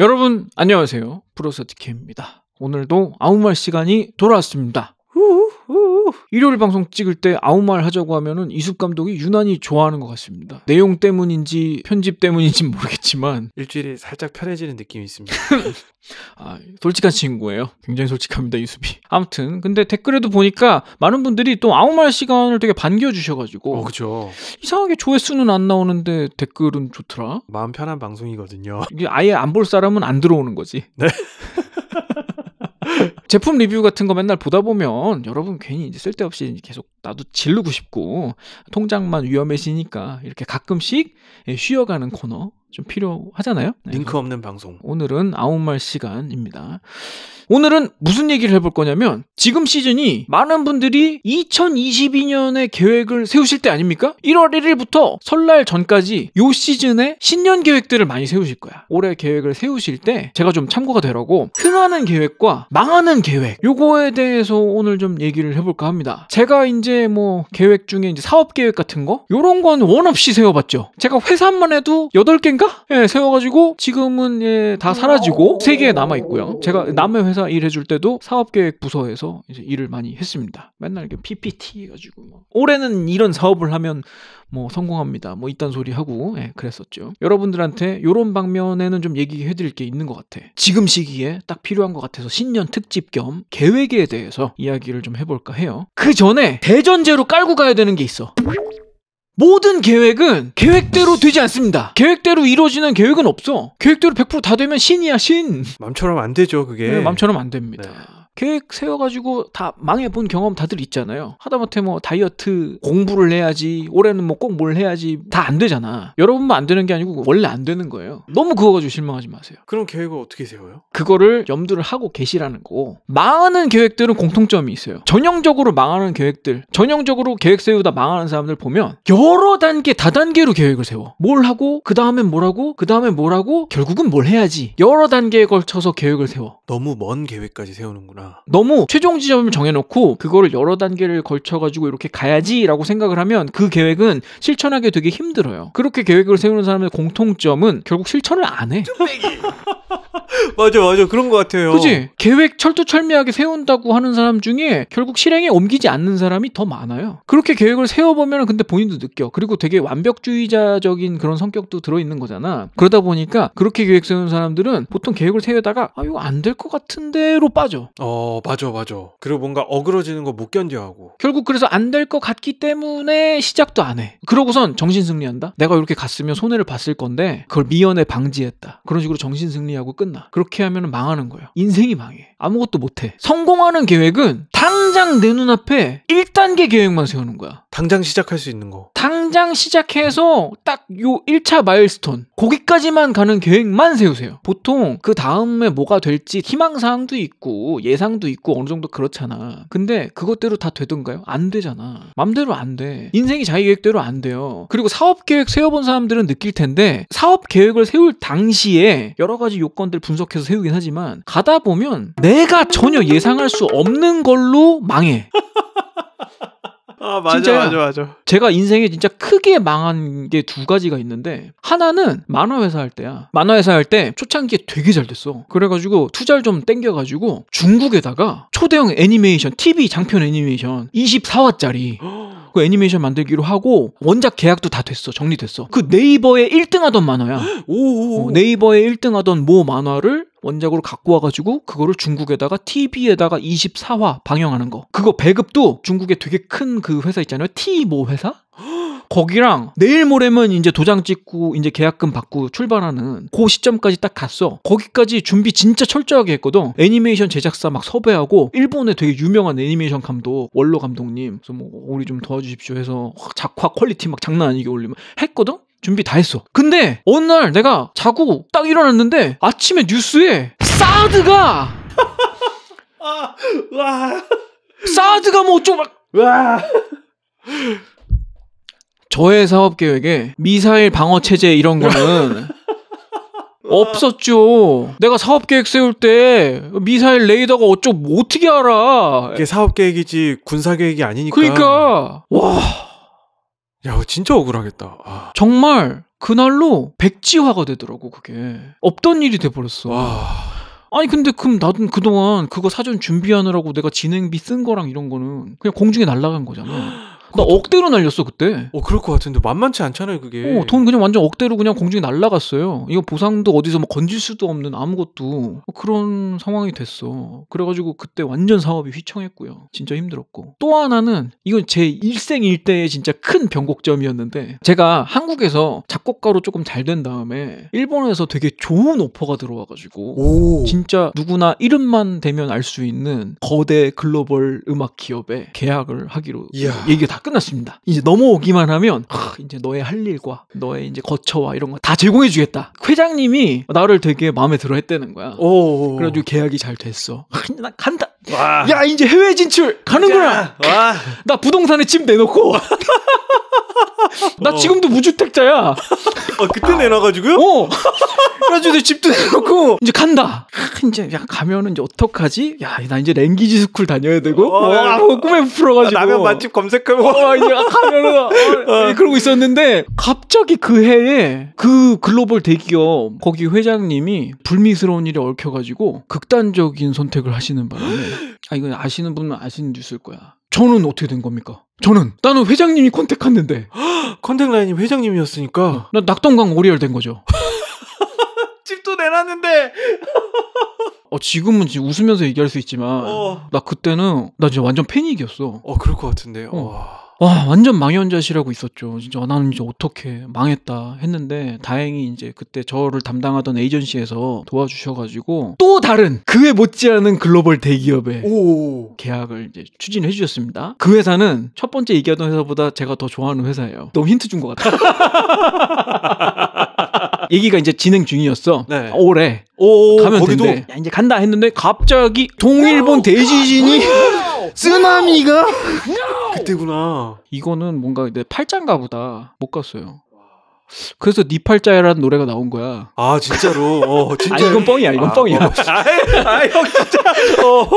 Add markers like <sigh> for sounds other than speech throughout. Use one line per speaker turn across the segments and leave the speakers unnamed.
여러분 안녕하세요. 브로서티케입니다. 오늘도 아홉 말 시간이 돌아왔습니다. 일요일 방송 찍을 때 아무 말 하자고 하면은 이숙 감독이 유난히 좋아하는 것 같습니다. 내용 때문인지 편집 때문인지 <laughs> 모르겠지만 일주일이 살짝 편해지는 느낌이 있습니다. <laughs> 아, 솔직한 친구예요. 굉장히 솔직합니다, 이수비. 아무튼 근데 댓글에도 보니까 많은 분들이 또 아무 말 시간을 되게 반겨 주셔 가지고 어, 그죠. 이상하게 조회수는 안 나오는데 댓글은 좋더라. 마음 편한 방송이거든요. 이게 아예 안 볼 사람은 안 들어오는 거지. 네. <laughs> 제품 리뷰 같은 거 맨날 보다 보면 여러분 괜히 이제 쓸데없이 계속 나도 질르고 싶고 통장만 위험해지니까 이렇게 가끔씩 예, 쉬어가는 코너 좀 필요하잖아요. 네. 링크 없는 방송. 오늘은 아홉 말 시간입니다. 오늘은 무슨 얘기를 해볼 거냐면 지금 시즌이 많은 분들이 2022년의 계획을 세우실 때 아닙니까? 1월 1일부터 설날 전까지 요 시즌에 신년 계획들을 많이 세우실 거야. 올해 계획을 세우실 때 제가 좀 참고가 되라고 흥하는 계획과 망하는 계획 요거에 대해서 오늘 좀 얘기를 해볼까 합니다. 제가 이제 뭐 계획 중에 이제 사업 계획 같은 거 요런 건 원 없이 세워봤죠. 제가 회사만 해도 8개 회사인가? 예, 세워가지고 지금은 예, 다 사라지고 아. 세개 남아 있고요. 제가 남의 회사 일해줄 때도 사업계획 부서에서 이제 일을 많이 했습니다. 맨날 이렇게 PPT 해가지고 뭐. 올해는 이런 사업을 하면 뭐 성공합니다. 뭐 이딴 소리 하고 예, 그랬었죠. 여러분들한테 이런 방면에는 좀 얘기해드릴 게 있는 것 같아. 지금 시기에 딱 필요한 것 같아서 신년 특집 겸 계획에 대해서 이야기를 좀 해볼까 해요. 그 전에 대전제로 깔고 가야 되는 게 있어. 모든 계획은 계획대로 되지 않습니다. 계획대로 이루어지는 계획은 없어. 계획대로 100%다 되면 신이야, 신. 맘처럼 안 되죠, 그게. 네, 맘처럼 안 됩니다. 네. 계획 세워가지고 다 망해본 경험 다들 있잖아요. 하다못해 뭐 다이어트 공부를 해야지, 올해는 뭐 꼭 뭘 해야지 다 안 되잖아. 여러분만 안 되는 게 아니고 원래 안 되는 거예요. 너무 그거 가지고 실망하지 마세요. 그럼 계획을 어떻게 세워요? 그거를 염두를 하고 계시라는 거고 망하는 계획들은 공통점이 있어요. 전형적으로 망하는 계획들, 전형적으로 계획 세우다 망하는 사람들 보면 여러 단계 다단계로 계획을 세워. 뭘 하고 그 다음엔 뭘 하고 그 다음에 뭘 하고 결국은 뭘 해야지. 여러 단계에 걸쳐서 계획을 세워. 너무 먼 계획까지 세우는구나. 너무 최종 지점을 정해놓고 그거를 여러 단계를 걸쳐가지고 이렇게 가야지라고 생각을 하면 그 계획은 실천하기 되게 힘들어요. 그렇게 계획을 세우는 사람의 공통점은 결국 실천을 안 해. <laughs> 맞아, 맞아. 그런 것 같아요. 그지? 계획 철두철미하게 세운다고 하는 사람 중에 결국 실행에 옮기지 않는 사람이 더 많아요. 그렇게 계획을 세워보면 근데 본인도 느껴. 그리고 되게 완벽주의자적인 그런 성격도 들어있는 거잖아. 그러다 보니까 그렇게 계획 세우는 사람들은 보통 계획을 세우다가 아, 이거 안 될 것 같은데로 빠져. 어. 어, 맞아, 맞아. 그리고 뭔가 어그러지는 거 못 견뎌하고. 결국 그래서 안 될 것 같기 때문에 시작도 안 해. 그러고선 정신 승리한다? 내가 이렇게 갔으면 손해를 봤을 건데, 그걸 미연에 방지했다. 그런 식으로 정신 승리하고 끝나. 그렇게 하면 망하는 거예요. 인생이 망해. 아무것도 못 해. 성공하는 계획은 당장 내 눈앞에 1단계 계획만 세우는 거야. 당장 시작할 수 있는 거. 당장 시작해서 딱 요 1차 마일스톤. 거기까지만 가는 계획만 세우세요. 보통 그 다음에 뭐가 될지 희망사항도 있고 예상 예상도 있고 어느 정도 그렇잖아. 근데 그것대로 다 되던가요? 안 되잖아. 맘대로 안 돼. 인생이 자기 계획대로 안 돼요. 그리고 사업 계획 세워본 사람들은 느낄 텐데 사업 계획을 세울 당시에 여러 가지 요건들 분석해서 세우긴 하지만 가다 보면 내가 전혀 예상할 수 없는 걸로 망해. 아, 맞아, 진짜 맞아, 맞아. 제가 인생에 진짜 크게 망한 게 두 가지가 있는데 하나는 만화회사 할 때야. 만화회사 할 때 초창기에 되게 잘 됐어. 그래가지고 투자를 좀 땡겨가지고 중국에다가 초대형 애니메이션, TV 장편 애니메이션 24화짜리 <gasps> 그 애니메이션 만들기로 하고 원작 계약도 다 됐어. 정리됐어. 그 네이버에 1등 하던 만화야. <gasps> 오, 오, 오. 어, 네이버에 1등 하던 모 만화를 원작으로 갖고 와가지고 그거를 중국에다가 TV에다가 24화 방영하는 거. 그거 배급도 중국에 되게 큰 그 회사 있잖아요. T 모 회사? <gasps> 거기랑 내일 모레면 이제 도장 찍고 이제 계약금 받고 출발하는 그 시점까지 딱 갔어. 거기까지 준비 진짜 철저하게 했거든. 애니메이션 제작사 막 섭외하고 일본에 되게 유명한 애니메이션 감독 원로 감독님 그래서 뭐 우리 좀 도와주십시오 해서 작화 퀄리티 막 장난 아니게 올리면 했거든. 준비 다 했어. 근데 어느 날 내가 자고 딱 일어났는데 아침에 뉴스에 사드가 <laughs> 아, 와. 사드가 뭐좀막 와. 저의 사업 계획에 미사일 방어 체제 이런 거는 <laughs> 없었죠. 내가 사업 계획 세울 때 미사일 레이더가 어쩌고 뭐 어떻게 알아? 이게 사업 계획이지 군사 계획이 아니니까. 그러니까 와. 야, 진짜 억울하겠다. 아. 정말 그날로 백지화가 되더라고, 그게. 없던 일이 돼버렸어. 와. 아니 근데 그럼 나도 그동안 그거 사전 준비하느라고 내가 진행비 쓴 거랑 이런 거는 그냥 공중에 날라간 거잖아. <gasps> <gasps> 아, 나 억대로 날렸어 그때. 어 그럴 것 같은데 만만치 않잖아요 그게. 어돈 그냥 완전 억대로 그냥 공중에 날라갔어요. 이거 보상도 어디서 뭐 건질 수도 없는 아무것도 그런 상황이 됐어. 그래가지고 그때 완전 사업이 휘청했고요. 진짜 힘들었고 또 하나는 이건 제 일생 일대의 진짜 큰 변곡점이었는데 제가 한국에서 작곡가로 조금 잘 된 다음에 일본에서 되게 좋은 오퍼가 들어와가지고 오. 진짜 누구나 이름만 되면 알 수 있는 거대 글로벌 음악 기업에 계약을 하기로 이야. 얘기가 다 끝났습니다. 이제 넘어오기만 하면 하, 이제 너의 할 일과 너의 이제 거처와 이런 거 다 제공해 주겠다. 회장님이 나를 되게 마음에 들어 했다는 거야. 오. 그래가지고 계약이 잘 됐어. 하, 나 간다. 와. 야 이제 해외 진출 가는구나. 와. 나 부동산에 집 내놓고. 나 어. 지금도 무주택자야. 어 그때 내놔가지고요? 어. 그래가지고 집도 내놓고 이제 간다. 아, 이제 야 가면은 이제 어떡하지? 야나 이제 랭귀지 스쿨 다녀야 되고. 어, 어. 와 야. 꿈에 풀어가지고. 아, 라면 맛집 검색하고. 어, 아, 이제 가면은 어, 어. 그러고 있었는데 갑자기 그 해에 그 글로벌 대기업 거기 회장님이 불미스러운 일이 얽혀가지고 극단적인 선택을 하시는 바람에. 아 이건 아시는 분은 아시는 뉴스일 거야. 저는 어떻게 된 겁니까? 저는 나는 회장님이 컨택했는데 <gasps> 컨택 라인이 회장님이었으니까 어, 나 낙동강 오리얼 된 거죠. <laughs> 집도 내놨는데. <laughs> 어 지금은 지금 웃으면서 얘기할 수 있지만 어. 나 그때는 나 진짜 완전 패닉이었어. 어 그럴 것 같은데요. 어. 와 완전 망연자실하고 있었죠. 진짜 아, 나는 이제 어떻게 망했다 했는데 다행히 이제 그때 저를 담당하던 에이전시에서 도와주셔가지고 또 다른 그에 못지않은 글로벌 대기업에 오. 계약을 이제 추진해 주셨습니다. 그 회사는 첫 번째 얘기하던 회사보다 제가 더 좋아하는 회사예요. 너무 힌트 준 것 같아. <laughs> 얘기가 이제 진행 중이었어. 네. 올해 오, 가면 거기도? 된대. 야, 이제 간다 했는데 갑자기 동일본 대지진이 쓰나미가 그때구나. 이거는 뭔가 내 팔짱가 보다 못 갔어요. 그래서 니 네 팔자야라는 노래가 나온 거야. 아 진짜로? 어 아, 진짜. 아 이건 뻥이야. 이건 아, 뻥이야. 어. 아형 아, 진짜. 어.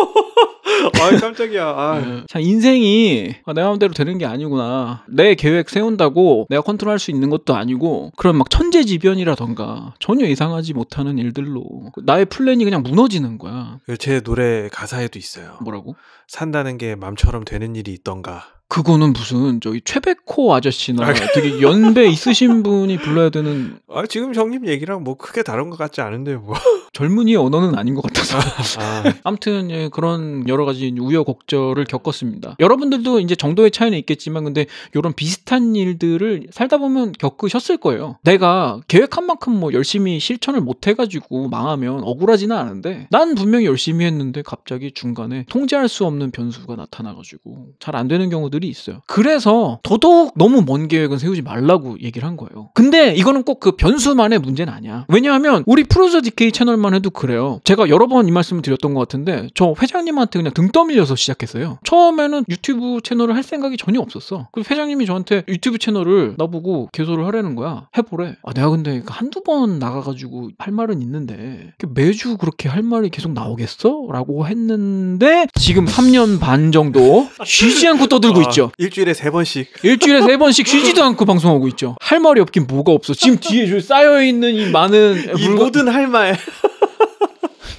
아 깜짝이야. 아. 네. 자 인생이 아, 내 마음대로 되는 게 아니구나. 내 계획 세운다고 내가 컨트롤할 수 있는 것도 아니고 그런 막 천재지변이라던가 전혀 예상하지 못하는 일들로 나의 플랜이 그냥 무너지는 거야. 제 노래 가사에도 있어요. 뭐라고? 산다는 게 맘처럼 되는 일이 있던가. 그거는 무슨 저기 최백호 아저씨나 아, 그- 되게 연배 있으신 분이 불러야 되는. 아 지금 형님 얘기랑 뭐 크게 다른 것 같지 않은데 뭐. 젊은이의 언어는 아닌 것 같아서. 아. 아. <laughs> 무튼 예, 그런 여러 가지 우여곡절을 겪었습니다. 여러분들도 이제 정도의 차이는 있겠지만 근데 이런 비슷한 일들을 살다 보면 겪으셨을 거예요. 내가 계획한 만큼 뭐 열심히 실천을 못 해가지고 망하면 억울하지는 않은데 난 분명히 열심히 했는데 갑자기 중간에 통제할 수 없는 변수가 나타나가지고 잘 안 되는 경우들이 있어요. 그래서 더더욱 너무 먼 계획은 세우지 말라고 얘기를 한 거예요. 근데 이거는 꼭 그 변수만의 문제는 아니야. 왜냐하면 우리 프로저 DK 채널 생각만 해도 그래요. 제가 여러 번 이 말씀을 드렸던 것 같은데 저 회장님한테 그냥 등 떠밀려서 시작했어요. 처음에는 유튜브 채널을 할 생각이 전혀 없었어. 그 회장님이 저한테 유튜브 채널을 나보고 개소를 하라는 거야. 해보래. 아 내가 근데 한두 번 나가가지고 할 말은 있는데 매주 그렇게 할 말이 계속 나오겠어? 라고 했는데 지금 3년 반 정도 쉬지 않고 떠들고 아, 있죠. 일주일에 세 번씩. 일주일에 세 번씩 쉬지도 않고 방송하고 있죠. 할 말이 없긴 뭐가 없어. 지금 뒤에 쌓여 있는 이 많은 이 물건... 모든 할 말.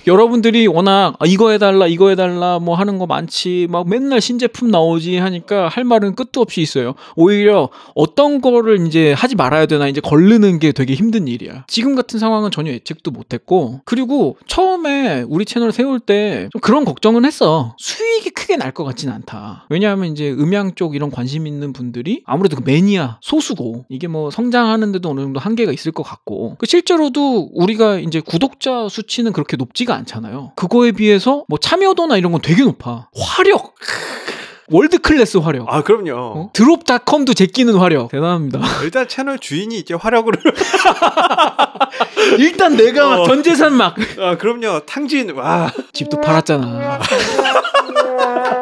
여러분들이 워낙 아, 이거 해달라 이거 해달라 뭐 하는 거 많지 막 맨날 신제품 나오지 하니까 할 말은 끝도 없이 있어요. 오히려 어떤 거를 이제 하지 말아야 되나 이제 걸르는 게 되게 힘든 일이야. 지금 같은 상황은 전혀 예측도 못했고 그리고 처음에 우리 채널 세울 때 좀 그런 걱정은 했어. 수익이 크게 날 것 같진 않다. 왜냐하면 이제 음향 쪽 이런 관심 있는 분들이 아무래도 그 매니아 소수고 이게 뭐 성장하는데도 어느 정도 한계가 있을 것 같고 그 실제로도 우리가 이제 구독자 수치는 그렇게 높지 높지가 않잖아요. 그거에 비해서 뭐 참여도나 이런 건 되게 높아. 화력. 월드 클래스 화력. 아, 그럼요. 어? 드롭닷컴도 제끼는 화력. 대단합니다. <laughs> 일단 채널 주인이 이제 화력으로. <laughs> 일단 내가 어. 전 재산 막. 아, 그럼요. 탕진, 와. 집도 팔았잖아. <laughs>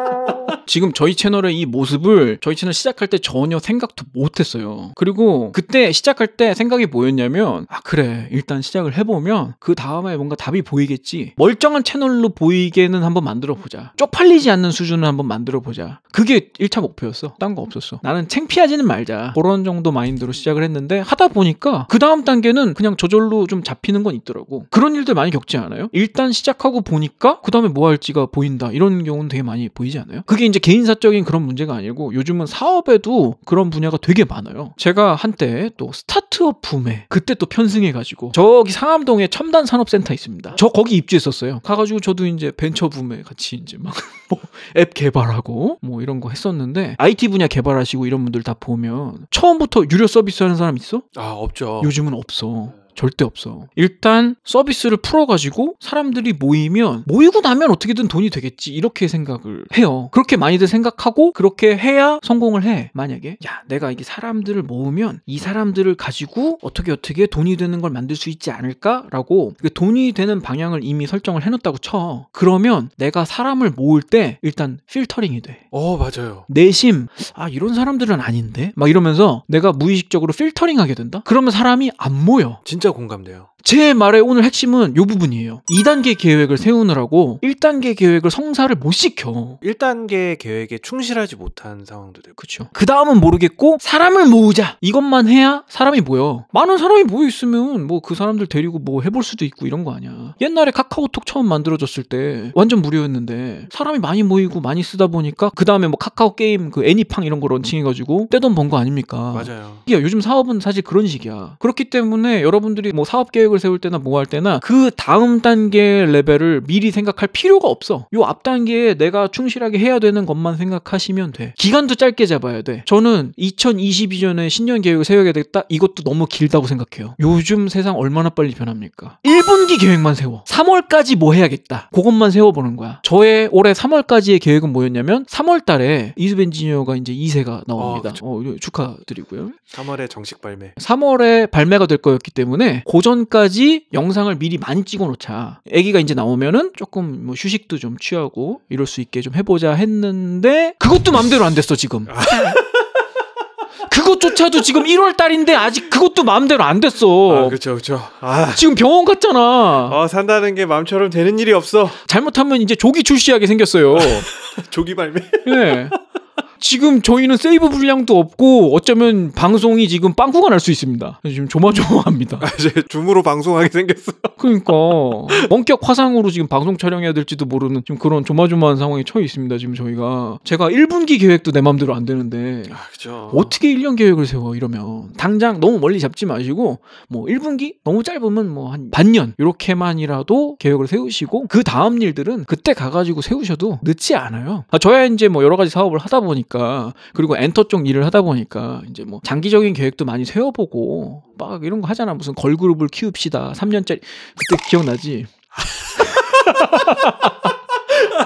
지금 저희 채널의 이 모습을 저희 채널 시작할 때 전혀 생각도 못했어요. 그리고 그때 시작할 때 생각이 뭐였냐면 아 그래 일단 시작을 해보면 그 다음에 뭔가 답이 보이겠지. 멀쩡한 채널로 보이게는 한번 만들어 보자. 쪽팔리지 않는 수준을 한번 만들어 보자. 그게 1차 목표였어. 딴 거 없었어. 나는 창피하지는 말자. 그런 정도 마인드로 시작을 했는데 하다 보니까 그 다음 단계는 그냥 저절로 좀 잡히는 건 있더라고. 그런 일들 많이 겪지 않아요? 일단 시작하고 보니까 그 다음에 뭐 할지가 보인다. 이런 경우는 되게 많이 보이지 않아요? 그게 이제 개인사적인 그런 문제가 아니고 요즘은 사업에도 그런 분야가 되게 많아요. 제가 한때 또 스타트업 붐에 그때 또 편승해가지고 저기 상암동에 첨단 산업센터 있습니다. 저 거기 입주했었어요. 가가지고 저도 이제 벤처 붐에 같이 이제 막뭐앱 <laughs> 개발하고 뭐 이런 거 했었는데 IT 분야 개발하시고 이런 분들 다 보면 처음부터 유료 서비스 하는 사람 있어? 아 없죠. 요즘은 없어. 네. 절대 없어. 일단 서비스를 풀어가지고 사람들이 모이면 모이고 나면 어떻게든 돈이 되겠지 이렇게 생각을 해요. 그렇게 많이들 생각하고 그렇게 해야 성공을 해. 만약에 야 내가 이게 사람들을 모으면 이 사람들을 가지고 어떻게 어떻게 돈이 되는 걸 만들 수 있지 않을까라고 그 돈이 되는 방향을 이미 설정을 해놓다고 쳐. 그러면 내가 사람을 모을 때 일단 필터링이 돼. 어 맞아요. 내심 아 이런 사람들은 아닌데 막 이러면서 내가 무의식적으로 필터링하게 된다. 그러면 사람이 안 모여. 진짜 진짜 공감돼요. 제 말의 오늘 핵심은 이 부분이에요. 2단계 계획을 세우느라고 1단계 계획을 성사를 못 시켜. 1단계 계획에 충실하지 못한 상황들 그쵸. 그 다음은 모르겠고, 사람을 모으자. 이것만 해야 사람이 모여. 많은 사람이 모여있으면 뭐 그 사람들 데리고 뭐 해볼 수도 있고 이런 거 아니야. 옛날에 카카오톡 처음 만들어졌을 때 완전 무료였는데 사람이 많이 모이고 많이 쓰다 보니까 그 다음에 뭐 카카오 게임 그 애니팡 이런 거 런칭해가지고 떼돈 번 거 아닙니까? 맞아요. 이게 요즘 사업은 사실 그런 식이야. 그렇기 때문에 여러분들이 뭐 사업 계획 계획을 세울 때나 뭐 할 때나 그 다음 단계 레벨을 미리 생각할 필요가 없어. 요 앞 단계에 내가 충실하게 해야 되는 것만 생각하시면 돼. 기간도 짧게 잡아야 돼. 저는 2022년에 신년 계획을 세워야겠다. 이것도 너무 길다고 생각해요. 요즘 세상 얼마나 빨리 변합니까? 1분기 계획만 세워. 3월까지 뭐 해야겠다. 그것만 세워보는 거야. 저의 올해 3월까지의 계획은 뭐였냐면 3월 달에 이수벤 지니어가 이제 2세가 나옵니다. 아, 어, 어, 축하드리고요. 3월에 정식 발매. 3월에 발매가 될 거였기 때문에 고전까지 때까지 영상을 미리 많이 찍어 놓자. 아기가 이제 나오면은 조금 뭐 휴식도 좀 취하고 이럴 수 있게 좀 해보자 했는데 그것도 맘대로 안 됐어 지금. <laughs> 그것조차도 지금 1월 달인데 아직 그것도 마음대로 안 됐어. 아, 그렇죠, 그렇죠. 아. 지금 병원 갔잖아. 어, 산다는 게 마음처럼 되는 일이 없어. 잘못하면 이제 조기 출시하게 생겼어요. <laughs> 조기 발매. 네. 지금 저희는 세이브 분량도 없고 어쩌면 방송이 지금 빵꾸가 날 수 있습니다. 지금 조마조마합니다. 아, <laughs> 이제 줌으로 방송하게 생겼어. 그러니까 원격 화상으로 지금 방송 촬영해야 될지도 모르는 지금 그런 조마조마한 상황에 처해 있습니다. 지금 저희가 제가 1분기 계획도 내 마음대로 안 되는데 아, 그죠. 어떻게 1년 계획을 세워 이러면 당장 너무 멀리 잡지 마시고 뭐 1분기 너무 짧으면 뭐 한 반년 이렇게만이라도 계획을 세우시고 그 다음 일들은 그때 가가지고 세우셔도 늦지 않아요. 아, 저야 이제 뭐 여러 가지 사업을 하다 보니까 보니까 그리고 엔터 쪽 일을 하다 보니까 이제 뭐 장기적인 계획도 많이 세워보고 막 이런 거 하잖아. 무슨 걸그룹을 키웁시다. 3년짜리 그때 기억나지? <laughs>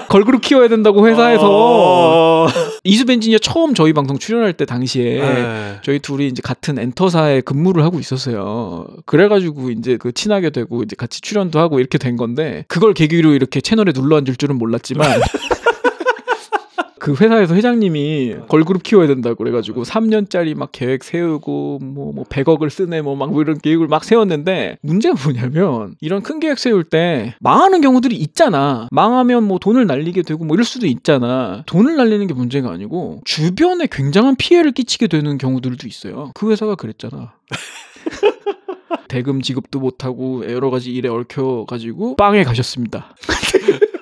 걸그룹 키워야 된다고 회사에서 어. 이수 벤지니어 처음 저희 방송 출연할 때 당시에 에 네. 저희 둘이 이제 같은 엔터사에 근무를 하고 있었어요. 그래가지고 이제 그 친하게 되고 이제 같이 출연도 하고 이렇게 된 건데 그걸 계기로 이렇게 채널에 눌러 앉을 줄은 몰랐지만 <laughs> 그 회사에서 회장님이 걸그룹 키워야 된다 고 그래가지고 3년짜리 음. 막 계획 세우고 뭐뭐 뭐 100억을 뭐 쓰네 뭐막 뭐 이런 계획을 막 세웠는데 문제가 뭐냐면 이런 큰 계획 세울 때 망하는 경우들이 있잖아. 망하면 뭐 돈을 날리게 되고 뭐 이럴 수도 있잖아. 돈을 날리는 게 문제가 아니고 주변에 굉장한 피해를 끼치게 되는 경우들도 있어요. 그 회사가 그랬잖아. <laughs> 대금 지급도 못하고 여러 가지 일에 얽혀가지고 빵에 가셨습니다.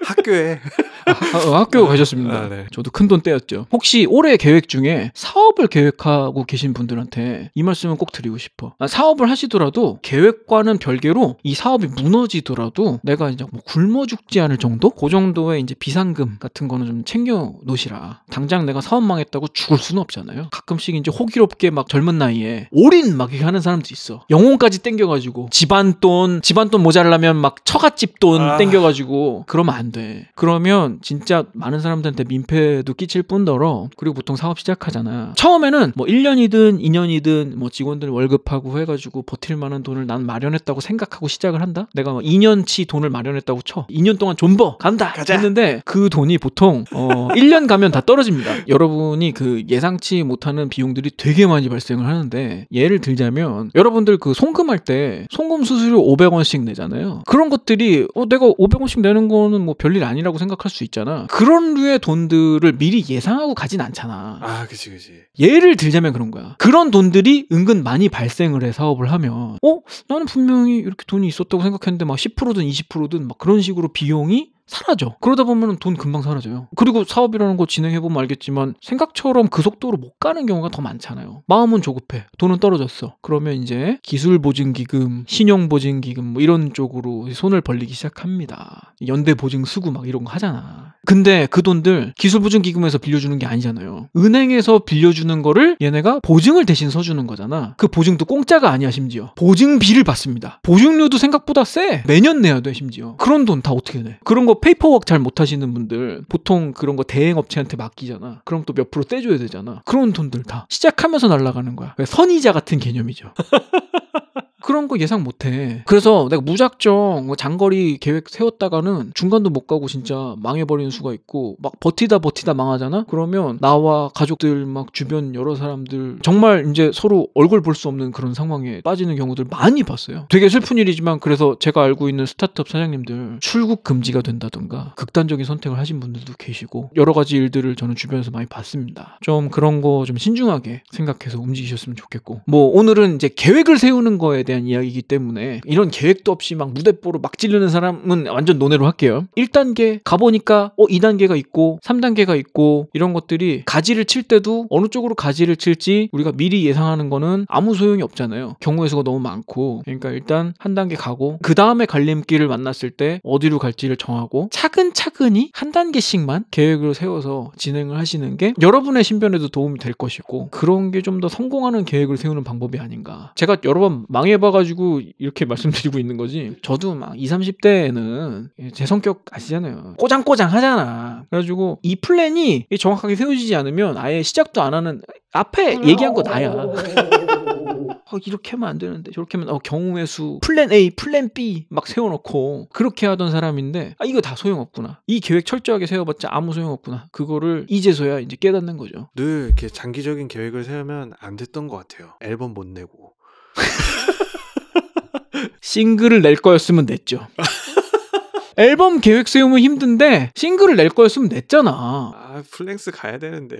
학교에 아, 어, 학교 아, 가셨습니다. 아, 네. 저도 큰 돈 떼었죠. 혹시 올해 계획 중에 사업을 계획하고 계신 분들한테 이 말씀은 꼭 드리고 싶어. 아, 사업을 하시더라도 계획과는 별개로 이 사업이 무너지더라도 내가 이제 뭐 굶어 죽지 않을 정도? 그 정도의 이제 비상금 같은 거는 좀 챙겨 놓으시라. 당장 내가 사업 망했다고 죽을 수는 없잖아요. 가끔씩 이제 호기롭게 막 젊은 나이에 올인 막 이렇게 하는 사람도 있어. 영혼까지 땡겨가지고 집안 돈, 집안 돈 모자라면 막 처갓집 돈 아... 땡겨가지고 그러면 안 돼. 그러면 진짜 많은 사람들한테 민폐도 끼칠 뿐더러 그리고 보통 사업 시작하잖아. 처음에는 뭐 1년이든 2년이든 뭐 직원들 월급하고 해가지고 버틸 만한 돈을 난 마련했다고 생각하고 시작을 한다? 내가 뭐 2년치 돈을 마련했다고 쳐. 2년 동안 존버 간다 가자. 했는데 그 돈이 보통 어 1년 <laughs> 가면 다 떨어집니다. 여러분이 그 예상치 못하는 비용들이 되게 많이 발생을 하는데 예를 들자면 여러분들 그 송금할 때 송금 수수료 500원씩 내잖아요. 그런 것들이 어 내가 500원씩 내는 거는 뭐 별일 아니라고 생각할 수 있잖아. 그런 류의 돈들을 미리 예상하고 가진 않잖아. 아, 그치, 그치. 예를 들자면 그런 거야. 그런 돈들이 은근 많이 발생을 해, 사업을 하면. 어? 나는 분명히 이렇게 돈이 있었다고 생각했는데 막 10%든 20%든 막 그런 식으로 비용이 사라져. 그러다 보면 돈 금방 사라져요. 그리고 사업이라는 거 진행해보면 알겠지만 생각처럼 그 속도로 못 가는 경우가 더 많잖아요. 마음은 조급해. 돈은 떨어졌어. 그러면 이제 기술보증기금, 신용보증기금 뭐 이런 쪽으로 손을 벌리기 시작합니다. 연대보증수구 막 이런 거 하잖아. 근데 그 돈들 기술보증기금에서 빌려주는 게 아니잖아요. 은행에서 빌려주는 거를 얘네가 보증을 대신 서주는 거잖아. 그 보증도 공짜가 아니야 심지어. 보증비를 받습니다. 보증료도 생각보다 세. 매년 내야 돼 심지어. 그런 돈 다 어떻게 내? 그런 거 이거 페이퍼웍잘 못하시는 분들 보통 그런 거 대행업체한테 맡기잖아. 그럼 또 몇 프로 떼줘야 되잖아. 그런 돈들 다 시작하면서 날아가는 거야. 선이자 같은 개념이죠. <laughs> 그런 거 예상 못해. 그래서 내가 무작정 뭐 장거리 계획 세웠다가는 중간도 못 가고 진짜 망해버리는 수가 있고 막 버티다 버티다 망하잖아? 그러면 나와 가족들 막 주변 여러 사람들 정말 이제 서로 얼굴 볼 수 없는 그런 상황에 빠지는 경우들 많이 봤어요. 되게 슬픈 일이지만 그래서 제가 알고 있는 스타트업 사장님들 출국 금지가 된다던가 극단적인 선택을 하신 분들도 계시고 여러 가지 일들을 저는 주변에서 많이 봤습니다. 좀 그런 거 좀 신중하게 생각해서 움직이셨으면 좋겠고 뭐 오늘은 이제 계획을 세우는 거에 대한 대한 이야기이기 때문에 이런 계획도 없이 막 무대뽀로 막 찌르는 사람은 완전 논외로 할게요. 1단계 가보니까 어 2단계가 있고 3단계가 있고 이런 것들이 가지를 칠 때도 어느 쪽으로 가지를 칠지 우리가 미리 예상하는 거는 아무 소용이 없잖아요. 경우의 수가 너무 많고 그러니까 일단 한 단계 가고 그 다음에 갈림길을 만났을 때 어디로 갈지를 정하고 차근차근히 한 단계씩만 계획을 세워서 진행을 하시는 게 여러분의 신변에도 도움이 될 것이고 그런 게 좀 더 성공하는 계획을 세우는 방법이 아닌가. 제가 여러 번 망해 봐 봐가지고 이렇게 <laughs> 말씀드리고 있는 거지. 저도 막 20, 30대에는 제 성격 아시잖아요. 꼬장꼬장 하잖아. 그래가지고 이 플랜이 정확하게 세워지지 않으면 아예 시작도 안 하는 앞에 얘기한 거 나야. 어, <laughs> 이렇게 하면 안 되는데 저렇게 하면 어, 경우의 수 플랜 A 플랜 B 막 세워놓고 그렇게 하던 사람인데 아 이거 다 소용없구나 이 계획 철저하게 세워봤자 아무 소용없구나 그거를 이제서야 이제 깨닫는 거죠 늘 이렇게 장기적인 계획을 세우면 안 됐던 것 같아요 앨범 못 내고 <laughs> <laughs> 싱글을 낼 거였으면 냈죠. <laughs> 앨범 계획 세우면 힘든데 싱글을 낼 거였으면 냈잖아. 아, 플랭스 가야 되는데.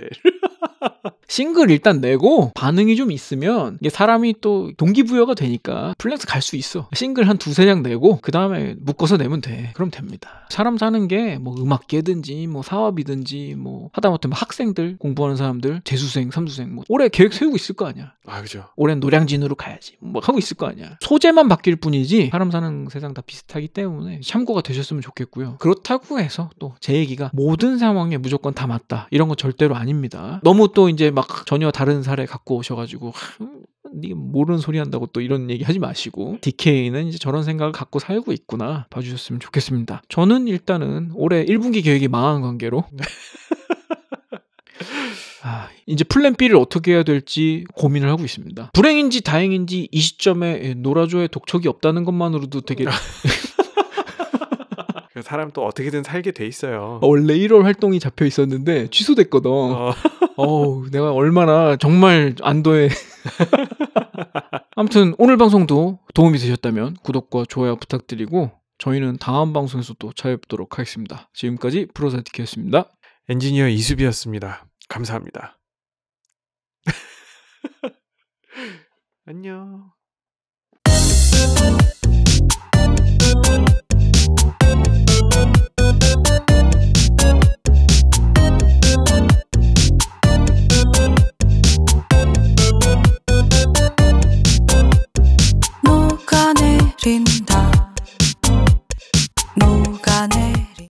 싱글 일단 내고 반응이 좀 있으면 이게 사람이 또 동기부여가 되니까 플렉스 갈 수 있어. 싱글 한 두세 장 내고 그 다음에 묶어서 내면 돼. 그럼 됩니다. 사람 사는 게 뭐 음악계든지 뭐 사업이든지 뭐 하다못해 뭐 학생들 공부하는 사람들 재수생 삼수생 뭐 올해 계획 세우고 있을 거 아니야. 아 그죠. 올해 노량진으로 가야지 뭐 하고 있을 거 아니야. 소재만 바뀔 뿐이지 사람 사는 세상 다 비슷하기 때문에 참고가 되셨으면 좋겠고요. 그렇다고 해서 또 제 얘기가 모든 상황에 무조건 다 맞다 이런 건 절대로 아닙니다. 너무 또 이제 막 전혀 다른 사례 갖고 오셔가지고 니가 모르는 소리 한다고 또 이런 얘기 하지 마시고 DK는 이제 저런 생각을 갖고 살고 있구나 봐주셨으면 좋겠습니다. 저는 일단은 올해 1분기 계획이 망한 관계로 네. <laughs> 아, 이제 플랜 B를 어떻게 해야 될지 고민을 하고 있습니다. 불행인지 다행인지 이 시점에 예, 노라조의 독촉이 없다는 것만으로도 되게 <laughs> 사람 또 어떻게든 살게 돼 있어요. 어, 원래 1월 활동이 잡혀 있었는데 취소됐거든. 어. <laughs> 우 내가 얼마나 정말 안도해. <laughs> 아무튼 오늘 방송도 도움이 되셨다면 구독과 좋아요 부탁드리고 저희는 다음 방송에서 또 찾아뵙도록 하겠습니다. 지금까지 프로사티키였습니다. 엔지니어 이수비였습니다. 감사합니다. <laughs> 안녕. 녹아내린다 녹아내